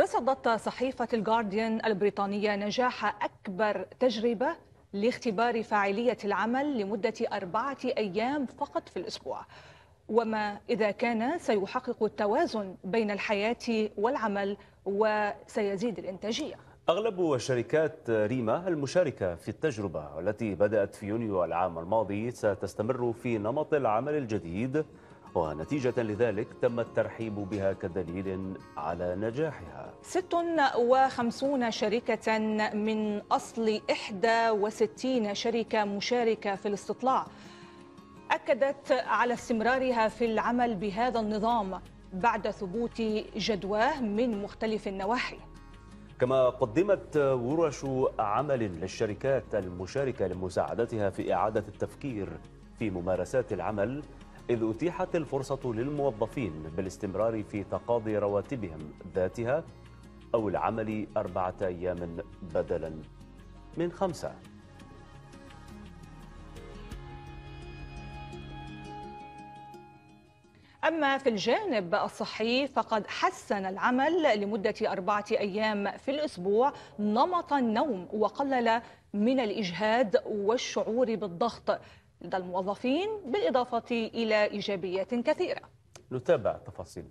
رصدت صحيفة الجارديان البريطانية نجاح أكبر تجربة لاختبار فاعلية العمل لمدة أربعة أيام فقط في الأسبوع وما إذا كان سيحقق التوازن بين الحياة والعمل وسيزيد الإنتاجية أغلب الشركات ريما المشاركة في التجربة التي بدأت في يونيو العام الماضي ستستمر في نمط العمل الجديد ونتيجة لذلك تم الترحيب بها كدليل على نجاحها 56 شركة من أصل 61 شركة مشاركة في الاستطلاع أكدت على استمرارها في العمل بهذا النظام بعد ثبوت جدواه من مختلف النواحي كما قدمت ورش عمل للشركات المشاركة لمساعدتها في إعادة التفكير في ممارسات العمل إذ أتيحت الفرصة للموظفين بالاستمرار في تقاضي رواتبهم ذاتها أو العمل أربعة أيام بدلا من خمسة أما في الجانب الصحي فقد حسن العمل لمدة أربعة أيام في الأسبوع نمط النوم وقلل من الإجهاد والشعور بالضغط لدى الموظفين بالإضافة إلى إيجابيات كثيرة نتابع التفاصيل.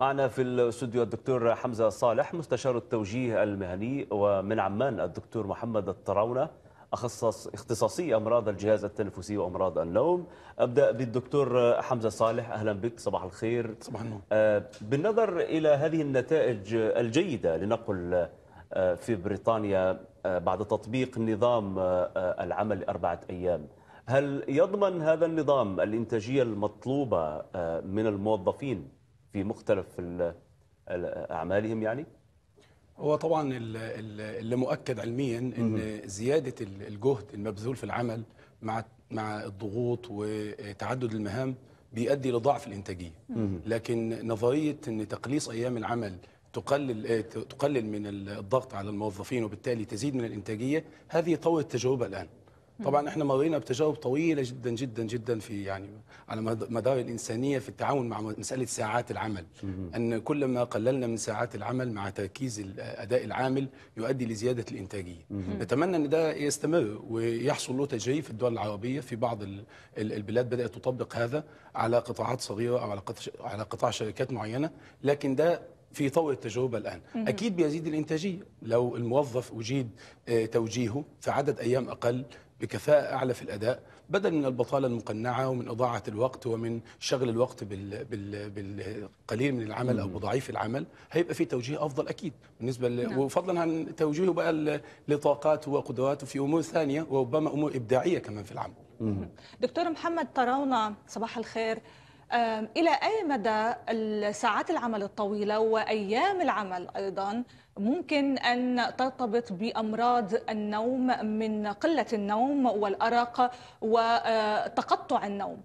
معنا في الاستوديو الدكتور حمزه صالح مستشار التوجيه المهني ومن عمان الدكتور محمد الطراونه اخصص اختصاصي امراض الجهاز التنفسي وامراض النوم ابدا بالدكتور حمزه صالح اهلا بك صباح الخير صباح النور آه، بالنظر الى هذه النتائج الجيده لنقل آه، في بريطانيا آه، بعد تطبيق نظام العمل اربعه ايام هل يضمن هذا النظام الانتاجيه المطلوبه من الموظفين في مختلف أعمالهم يعني؟ هو طبعا اللي مؤكد علميا ان زياده الجهد المبذول في العمل مع مع الضغوط وتعدد المهام بيؤدي لضعف الانتاجيه لكن نظريه ان تقليص ايام العمل تقلل آه، تقلل من الضغط على الموظفين وبالتالي تزيد من الانتاجيه هذه طورت تجربه الان طبعا احنا مرينا بتجارب طويله جدا جدا جدا في يعني على مدار الانسانيه في التعاون مع مساله ساعات العمل ان كلما قللنا من ساعات العمل مع تركيز اداء العامل يؤدي لزياده الانتاجيه نتمنى ان ده يستمر ويحصل له تجريب في الدول العربيه في بعض البلاد بدات تطبق هذا على قطاعات صغيره او على قطاع شركات معينه لكن ده في طور التجربة الآن أكيد بيزيد الإنتاجية لو الموظف أجيد آه، توجيهه في عدد أيام أقل بكفاءة أعلى في الأداء بدل من البطالة المقنعة ومن إضاعة الوقت ومن شغل الوقت بالقليل من العمل أو بضعيف العمل هيبقى في توجيه أفضل أكيد بالنسبة نعم. وفضلا عن توجيهه بقى لطاقاته وقدراته في أمور ثانية وربما أمور إبداعية كمان في العمل دكتور محمد طراونة صباح الخير إلى أي مدى ساعات العمل الطويلة وأيام العمل أيضا ممكن أن ترتبط بأمراض النوم من قلة النوم والأرق وتقطع النوم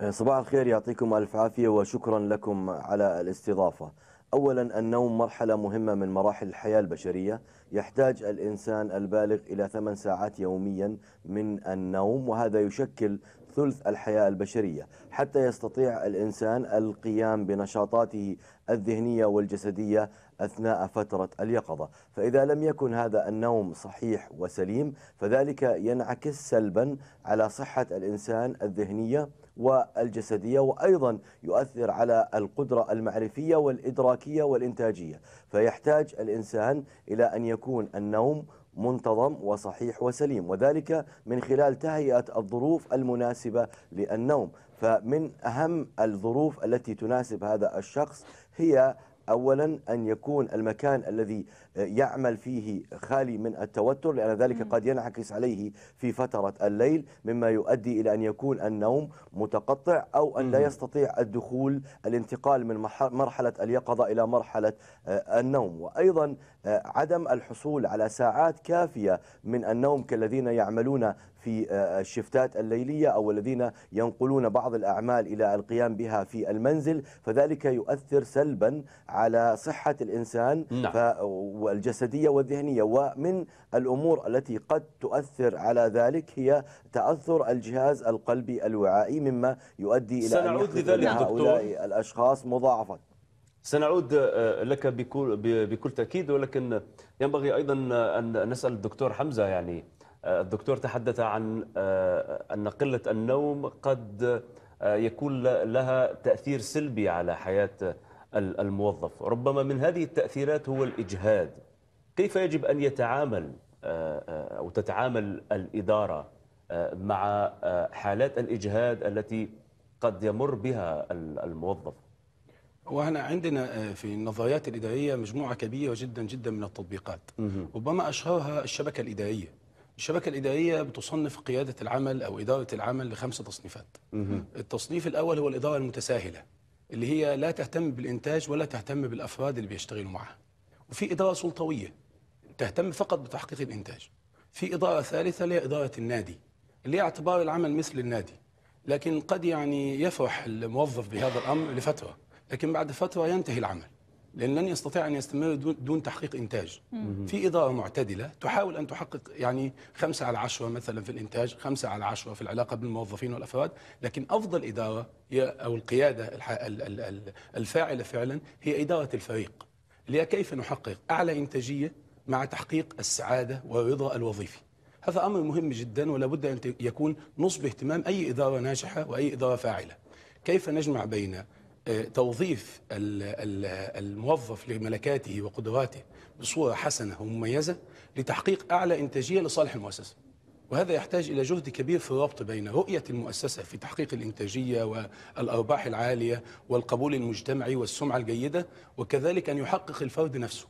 أه، صباح الخير يعطيكم ألف عافية وشكرا لكم على الاستضافة أولا النوم مرحلة مهمة من مراحل الحياة البشرية يحتاج الإنسان البالغ إلى ثمان ساعات يوميا من النوم وهذا يشكل ثلث الحياة البشرية حتى يستطيع الإنسان القيام بنشاطاته الذهنية والجسدية أثناء فترة اليقظة فإذا لم يكن هذا النوم صحيح وسليم فذلك ينعكس سلبا على صحة الإنسان الذهنية والجسدية وأيضا يؤثر على القدرة المعرفية والإدراكية والإنتاجية فيحتاج الإنسان إلى أن يكون النوم منتظم وصحيح وسليم وذلك من خلال تهيئة الظروف المناسبة للنوم فمن أهم الظروف التي تناسب هذا الشخص هي اولا ان يكون المكان الذي يعمل فيه خالي من التوتر لان ذلك قد ينعكس عليه في فتره الليل مما يؤدي الى ان يكون النوم متقطع او ان لا يستطيع الدخول الانتقال من مرحله اليقظه الى مرحله آه، النوم وايضا آه، عدم الحصول على ساعات كافية من النوم كالذين يعملون في آه، آه، الشفتات الليلية أو الذين ينقلون بعض الأعمال إلى القيام بها في المنزل فذلك يؤثر سلبا على صحة الإنسان نعم. والجسدية والذهنية ومن الأمور التي قد تؤثر على ذلك هي تأثر الجهاز القلبي الوعائي مما يؤدي إلى أن يحدث الأشخاص مضاعفة سنعود آه، لك بكل بكل تاكيد ولكن ينبغي ايضا آه، ان نسال الدكتور حمزه يعني آه، الدكتور تحدث عن ان قله النوم قد يكون لها تاثير سلبي على حياه الموظف ربما من هذه التاثيرات هو الاجهاد كيف يجب ان يتعامل او تتعامل الاداره مع حالات الاجهاد التي قد يمر بها الموظف واحنا عندنا آه، في النظريات الاداريه مجموعه كبيره جدا جدا من التطبيقات ربما اشهرها الشبكه الاداريه الشبكه الاداريه بتصنف قياده العمل او اداره العمل لخمسه تصنيفات التصنيف الاول هو الاداره المتساهله اللي هي لا تهتم بالانتاج ولا تهتم بالافراد اللي بيشتغلوا معها وفي اداره سلطويه تهتم فقط بتحقيق الانتاج في اداره ثالثه اللي هي اداره النادي اللي هي اعتبار العمل مثل النادي لكن قد يعني يفرح الموظف بهذا الامر لفتره لكن بعد فترة ينتهي العمل لأن لن يستطيع أن يستمر دون تحقيق إنتاج في إدارة معتدلة تحاول أن تحقق يعني خمسة على عشرة مثلا في الإنتاج خمسة على عشرة في العلاقة بالموظفين والأفراد لكن أفضل إدارة هي أو القيادة الفاعلة فعلا هي إدارة الفريق اللي هي كيف نحقق أعلى إنتاجية مع تحقيق السعادة والرضا الوظيفي هذا أمر مهم جدا ولا بد أن يكون نصب اهتمام أي إدارة ناجحة وأي إدارة فاعلة كيف نجمع بين توظيف الموظف لملكاته وقدراته بصورة حسنة ومميزة لتحقيق أعلى إنتاجية لصالح المؤسسة وهذا يحتاج إلى جهد كبير في الربط بين رؤية المؤسسة في تحقيق الإنتاجية والأرباح العالية والقبول المجتمعي والسمعة الجيدة وكذلك أن يحقق الفرد نفسه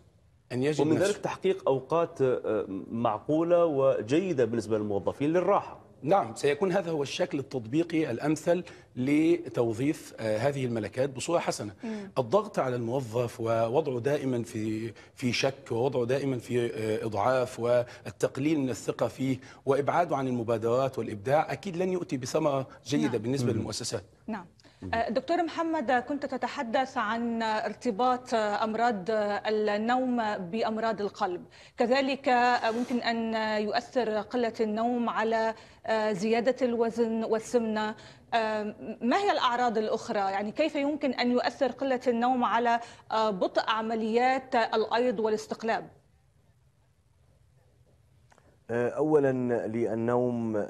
أن يجد ومن نفسه. ذلك تحقيق أوقات آه، معقولة وجيدة بالنسبة للموظفين للراحة نعم سيكون هذا هو الشكل التطبيقي الأمثل لتوظيف آه، هذه الملكات بصورة حسنة مم. الضغط على الموظف ووضعه دائما في في شك ووضعه دائما في آه، إضعاف والتقليل من الثقة فيه وإبعاده عن المبادرات والإبداع أكيد لن يؤتي بثمرة جيدة نعم. بالنسبة مم. للمؤسسات نعم أه، دكتور محمد كنت تتحدث عن ارتباط امراض النوم بامراض القلب كذلك ممكن ان يؤثر قله النوم على أه، زياده الوزن والسمنه أه، ما هي الاعراض الاخرى يعني كيف يمكن ان يؤثر قله النوم على بطء عمليات الايض والاستقلاب آه، أولا للنوم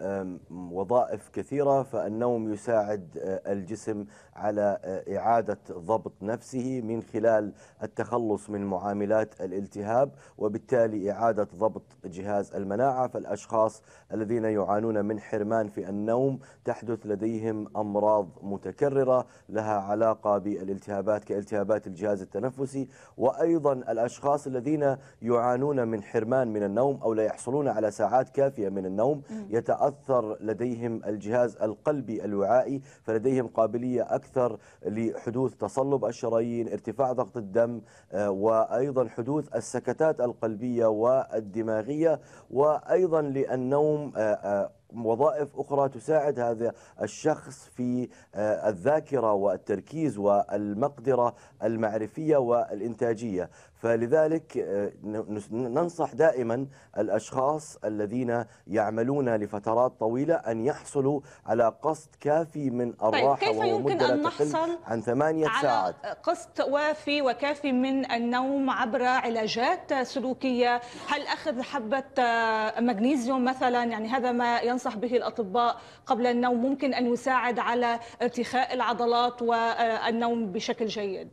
وظائف كثيرة فالنوم يساعد آه، الجسم على آه، إعادة ضبط نفسه من خلال التخلص من معاملات الالتهاب وبالتالي إعادة ضبط جهاز المناعة فالأشخاص الذين يعانون من حرمان في النوم تحدث لديهم أمراض متكررة لها علاقة بالالتهابات كالتهابات الجهاز التنفسي وأيضا الأشخاص الذين يعانون من حرمان من النوم أو لا يحصلون على ساعات كافية من النوم يتأثر لديهم الجهاز القلبي الوعائي فلديهم قابلية أكثر لحدوث تصلب الشرايين ارتفاع ضغط الدم آه، وأيضا حدوث السكتات القلبية والدماغية وأيضا للنوم آه، آه، وظائف أخرى تساعد هذا الشخص في آه، الذاكرة والتركيز والمقدرة المعرفية والإنتاجية فلذلك آه، ننصح دائما الأشخاص الذين يعملون لفترات طويلة أن يحصلوا على قسط كافي من طيب، الراحة طيب كيف يمكن أن نحصل عن ثمانية على ساعات قسط وافي وكافي من النوم عبر علاجات سلوكية هل أخذ حبة آه، مغنيزيوم مثلا يعني هذا ما ينصح ينصح به الأطباء قبل النوم ممكن أن يساعد على ارتخاء العضلات والنوم بشكل جيد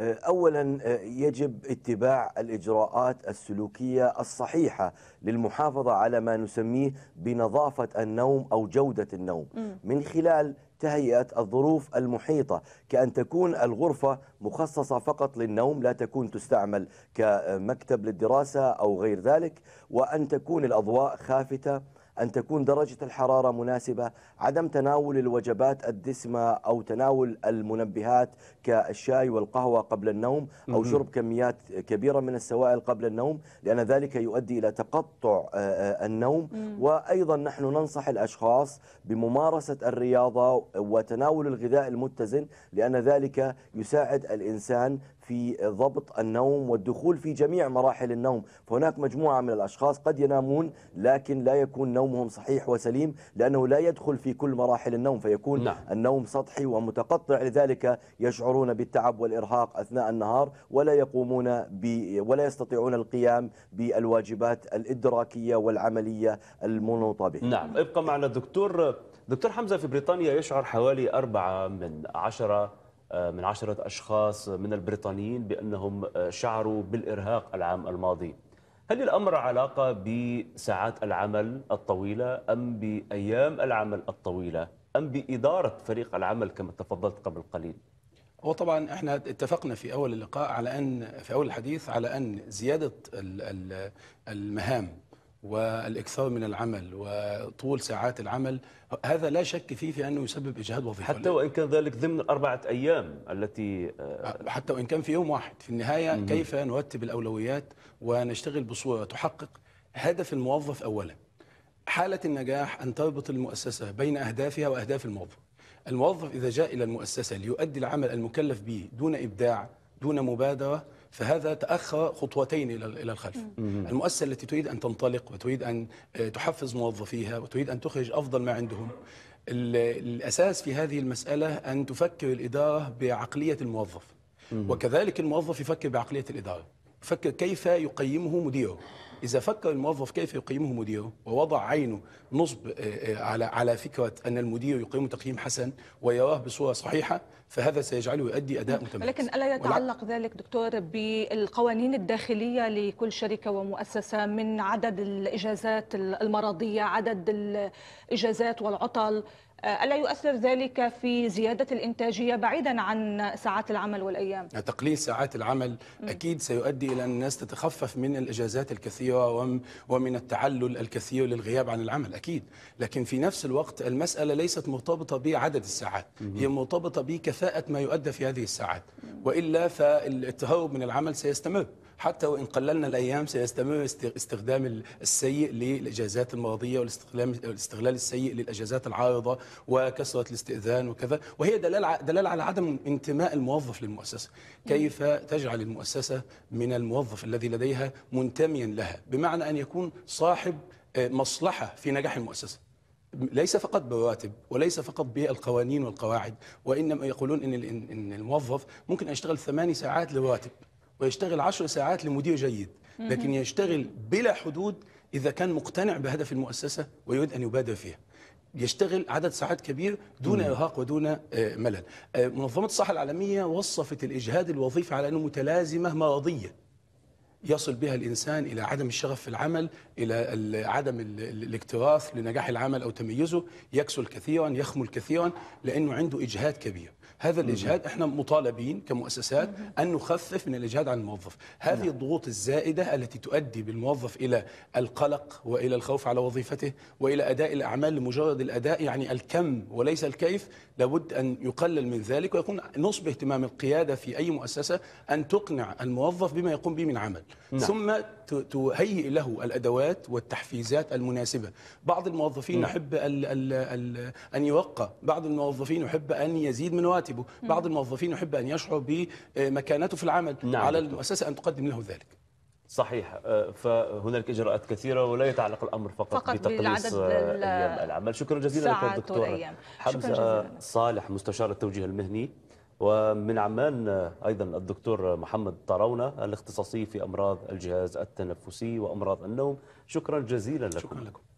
أه، اولا أه، يجب اتباع الاجراءات السلوكيه الصحيحه للمحافظه على ما نسميه بنظافه النوم او جوده النوم من خلال تهيئة الظروف المحيطة كأن تكون الغرفة مخصصة فقط للنوم لا تكون تستعمل كمكتب للدراسة أو غير ذلك وأن تكون الأضواء خافتة أن تكون درجة الحرارة مناسبة عدم تناول الوجبات الدسمة أو تناول المنبهات كالشاي والقهوة قبل النوم أو شرب كميات كبيرة من السوائل قبل النوم لأن ذلك يؤدي إلى تقطع آه، آه، النوم وأيضا نحن ننصح الأشخاص بممارسة الرياضة وتناول الغذاء المتزن لأن ذلك يساعد الإنسان في ضبط النوم والدخول في جميع مراحل النوم فهناك مجموعة من الأشخاص قد ينامون لكن لا يكون نومهم صحيح وسليم لأنه لا يدخل في كل مراحل النوم فيكون نعم. النوم سطحي ومتقطع لذلك يشعرون بالتعب والإرهاق أثناء النهار ولا يقومون ب ولا يستطيعون القيام بالواجبات الإدراكية والعملية المنوطة به نعم ابقى معنا دكتور دكتور حمزة في بريطانيا يشعر حوالي أربعة من عشرة من عشرة أشخاص من البريطانيين بأنهم شعروا بالإرهاق العام الماضي هل الأمر علاقة بساعات العمل الطويلة أم بأيام العمل الطويلة أم بإدارة فريق العمل كما تفضلت قبل قليل؟ هو طبعا احنا اتفقنا في اول اللقاء على ان في اول الحديث على ان زياده المهام والاكثار من العمل وطول ساعات العمل هذا لا شك فيه في انه يسبب اجهاد وظيفي حتى وان كان ذلك ضمن الاربعه ايام التي آه، آه، حتى وان كان في يوم واحد في النهايه مم. كيف نرتب الاولويات ونشتغل بصوره تحقق هدف الموظف اولا حاله النجاح ان تربط المؤسسه بين اهدافها واهداف الموظف الموظف اذا جاء الى المؤسسه ليؤدي العمل المكلف به دون ابداع دون مبادره فهذا تأخى خطوتين إلى الخلف المؤسسة التي تريد أن تنطلق وتريد أن آه، تحفز موظفيها وتريد أن تخرج أفضل ما عندهم الأساس في هذه المسألة أن تفكر الإدارة بعقلية الموظف وكذلك الموظف يفكر بعقلية الإدارة فكر كيف يقيمه مديره إذا فكر الموظف كيف يقيمه مديره ووضع عينه نصب آه، آه، على على فكرة أن المدير يقيمه تقييم حسن ويراه بصورة صحيحة فهذا سيجعله يؤدي أداء متميز لكن ألا يتعلق ذلك دكتور بالقوانين الداخلية لكل شركة ومؤسسة من عدد الإجازات المرضية عدد الإجازات والعطل ألا يؤثر ذلك في زيادة الإنتاجية بعيدا عن ساعات العمل والأيام؟ تقليل ساعات العمل أكيد سيؤدي إلى أن الناس تتخفف من الإجازات الكثيرة ومن التعلل الكثير للغياب عن العمل أكيد لكن في نفس الوقت المسألة ليست مرتبطة بعدد الساعات هي مرتبطة بكفاءة ما يؤدى في هذه الساعات وإلا فالتهرب من العمل سيستمر حتى وإن قللنا الأيام سيستمر استخدام السيء للإجازات المرضية والاستغلال السيء للإجازات العارضة وكثرة الاستئذان وكذا وهي دلالة دلاله على عدم انتماء الموظف للمؤسسة كيف تجعل المؤسسة من الموظف الذي لديها منتميا لها بمعنى أن يكون صاحب آه، مصلحة في نجاح المؤسسة ليس فقط برواتب وليس فقط بالقوانين والقواعد وإنما يقولون إن الموظف ممكن أن يشتغل ثماني ساعات لرواتب ويشتغل عشر ساعات لمدير جيد لكن يشتغل بلا حدود إذا كان مقتنع بهدف المؤسسة ويريد أن يبادر فيها يشتغل عدد ساعات كبير دون ارهاق ودون آه، ملل. آه، منظمه الصحه العالميه وصفت الاجهاد الوظيفي على انه متلازمه مرضيه. يصل بها الانسان الى عدم الشغف في العمل، الى عدم الاكتراث لنجاح العمل او تميزه، يكسل كثيرا، يخمل كثيرا لانه عنده اجهاد كبير. هذا الاجهاد احنا مطالبين كمؤسسات ان نخفف من الاجهاد عن الموظف هذه نعم. الضغوط الزائده التي تؤدي بالموظف الى القلق والى الخوف على وظيفته والى اداء الاعمال لمجرد الاداء يعني الكم وليس الكيف لابد ان يقلل من ذلك ويكون نصب اهتمام القياده في اي مؤسسه ان تقنع الموظف بما يقوم به من عمل نعم. ثم تهيئ له الادوات والتحفيزات المناسبه بعض الموظفين نعم. يحب ان يوقع بعض الموظفين يحب ان يزيد من راتبه راتبه بعض الموظفين يحب أن يشعر بمكانته في العمل نعم على المؤسسة أن تقدم له ذلك صحيح أه، فهناك اجراءات كثيره ولا يتعلق الامر فقط, فقط بتقليص أه، ايام العمل شكرا جزيلا لك دكتور حمزه صالح مستشار التوجيه المهني ومن عمان ايضا الدكتور محمد طراونه الاختصاصي في امراض الجهاز التنفسي وامراض النوم شكرا جزيلا لكم شكرا لكم